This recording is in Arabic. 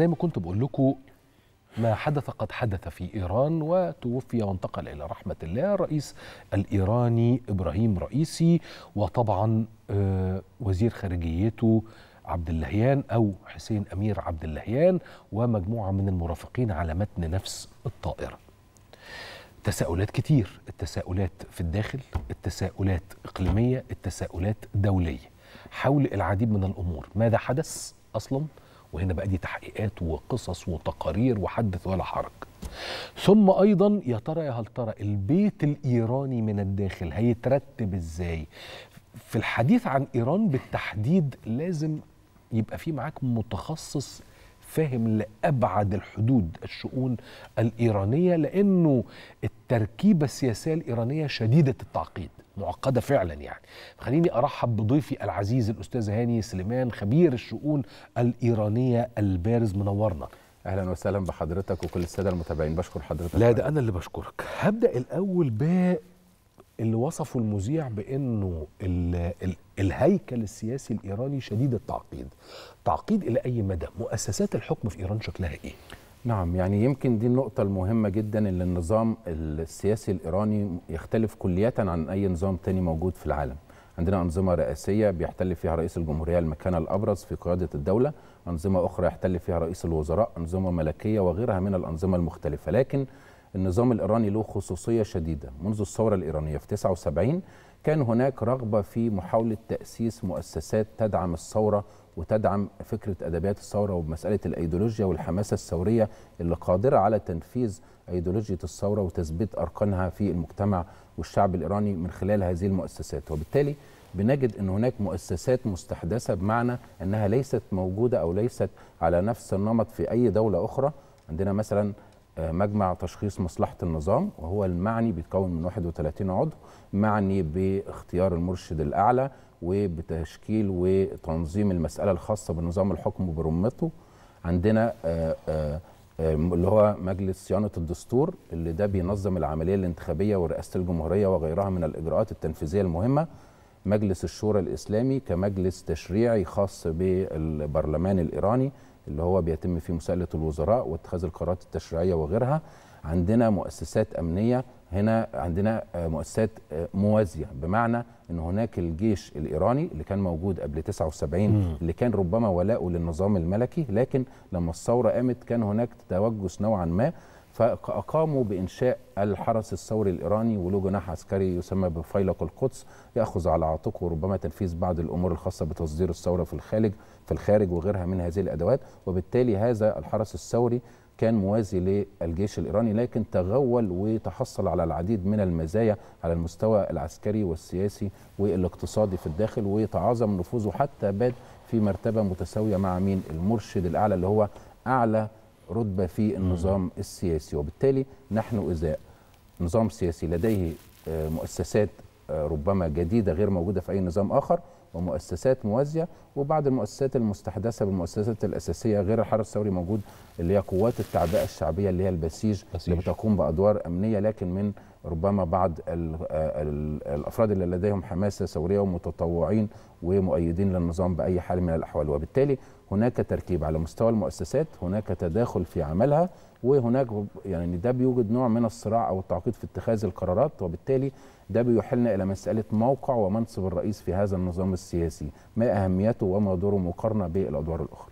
زي ما كنت بقول لكم ما حدث قد حدث في إيران وتوفي وانتقل إلى رحمة الله الرئيس الإيراني إبراهيم رئيسي وطبعا آه، وزير خارجيته عبد اللهيان أو حسين أمير عبد اللهيان ومجموعة من المرافقين على متن نفس الطائرة تساؤلات كتير التساؤلات في الداخل التساؤلات إقليمية التساؤلات دولية حول العديد من الأمور ماذا حدث أصلاً وهنا بقى دي تحقيقات وقصص وتقارير وحدث ولا حرج ثم ايضا يا ترى يا هل ترى البيت الايراني من الداخل هيترتب ازاي في الحديث عن ايران بالتحديد لازم يبقى في معاك متخصص فاهم لابعد الحدود الشؤون الايرانيه لانه التركيبه السياسيه الايرانيه شديده التعقيد معقدة فعلا يعني خليني أرحب بضيفي العزيز الأستاذ هاني سليمان خبير الشؤون الإيرانية البارز منورنا اهلا وسهلا بحضرتك وكل الساده المتابعين بشكر حضرتك لا ده انا اللي بشكرك هبدا الاول اللي وصفه المذيع بانه الـ الـ الهيكل السياسي الايراني شديد التعقيد. تعقيد الى اي مدى؟ مؤسسات الحكم في ايران شكلها ايه؟ نعم يعني يمكن دي النقطة المهمة جدا اللي النظام السياسي الإيراني يختلف كلية عن أي نظام تاني موجود في العالم عندنا أنظمة رئاسية بيحتل فيها رئيس الجمهورية المكانة الأبرز في قيادة الدولة أنظمة أخرى يحتل فيها رئيس الوزراء أنظمة ملكية وغيرها من الأنظمة المختلفة لكن النظام الإيراني له خصوصية شديدة منذ الثورة الإيرانية في 79 كان هناك رغبة في محاولة تأسيس مؤسسات تدعم الثورة وتدعم فكرة أدبيات الثورة ومسألة الأيديولوجيا والحماسة الثورية اللي قادرة على تنفيذ أيديولوجية الثورة وتثبيت أركانها في المجتمع والشعب الإيراني من خلال هذه المؤسسات وبالتالي بنجد ان هناك مؤسسات مستحدثه بمعنى انها ليست موجوده او ليست على نفس النمط في اي دوله اخرى عندنا مثلا مجمع تشخيص مصلحة النظام وهو المعني بيتكون من 31 عضو معني باختيار المرشد الأعلى وبتشكيل وتنظيم المسألة الخاصة بنظام الحكم وبرمته عندنا آه، آه، آه، اللي هو مجلس صيانة الدستور اللي ده بينظم العملية الانتخابية ورئاسة الجمهورية وغيرها من الإجراءات التنفيذية المهمة مجلس الشورى الإسلامي كمجلس تشريعي خاص بالبرلمان الإيراني اللي هو بيتم فيه مساءله الوزراء واتخاذ القرارات التشريعيه وغيرها عندنا مؤسسات امنيه هنا عندنا آه، مؤسسات آه، موازيه بمعنى ان هناك الجيش الايراني اللي كان موجود قبل 79 اللي كان ربما ولاؤه للنظام الملكي لكن لما الثوره قامت كان هناك توجس نوعا ما فأقاموا بإنشاء الحرس الثوري الإيراني وله جناح عسكري يسمى بفيلق القدس يأخذ على عاتقه ربما تنفيذ بعض الأمور الخاصة بتصدير الثورة في الخارج في الخارج وغيرها من هذه الأدوات وبالتالي هذا الحرس الثوري كان موازي للجيش الإيراني لكن تغول وتحصل على العديد من المزايا على المستوى العسكري والسياسي والاقتصادي في الداخل وتعاظم نفوذه حتى بات في مرتبة متساوية مع مين المرشد الأعلى اللي هو أعلى رتبه في النظام السياسي وبالتالي نحن اذا نظام سياسي لديه آه، مؤسسات آه، ربما جديده غير موجوده في اي نظام اخر ومؤسسات موازيه وبعض المؤسسات المستحدثه بالمؤسسات الاساسيه غير الحرس الثوري موجود اللي هي قوات التعبئه الشعبيه اللي هي البسيج بسيج. اللي بتقوم بادوار امنيه لكن من ربما بعض الـ آه، الـ الافراد اللي لديهم حماسه ثوريه ومتطوعين ومؤيدين للنظام باي حال من الاحوال وبالتالي هناك تركيب على مستوى المؤسسات هناك تداخل في عملها وهناك يعني ده بيوجد نوع من الصراع او التعقيد في اتخاذ القرارات وبالتالي ده بيحلنا الى مساله موقع ومنصب الرئيس في هذا النظام السياسي ما اهميته وما دوره مقارنه بالادوار الاخرى